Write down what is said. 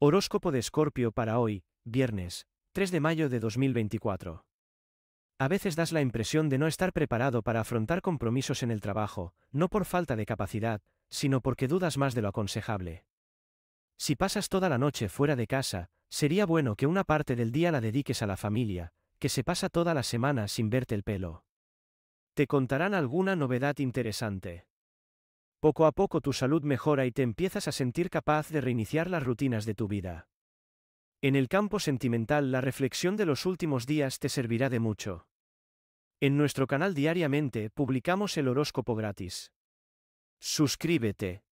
Horóscopo de Escorpio para hoy, viernes, 3 de mayo de 2024. A veces das la impresión de no estar preparado para afrontar compromisos en el trabajo, no por falta de capacidad, sino porque dudas más de lo aconsejable. Si pasas toda la noche fuera de casa, sería bueno que una parte del día la dediques a la familia, que se pasa toda la semana sin verte el pelo. Te contarán alguna novedad interesante. Poco a poco tu salud mejora y te empiezas a sentir capaz de reiniciar las rutinas de tu vida. En el campo sentimental la reflexión de los últimos días te servirá de mucho. En nuestro canal diariamente publicamos el horóscopo gratis. Suscríbete.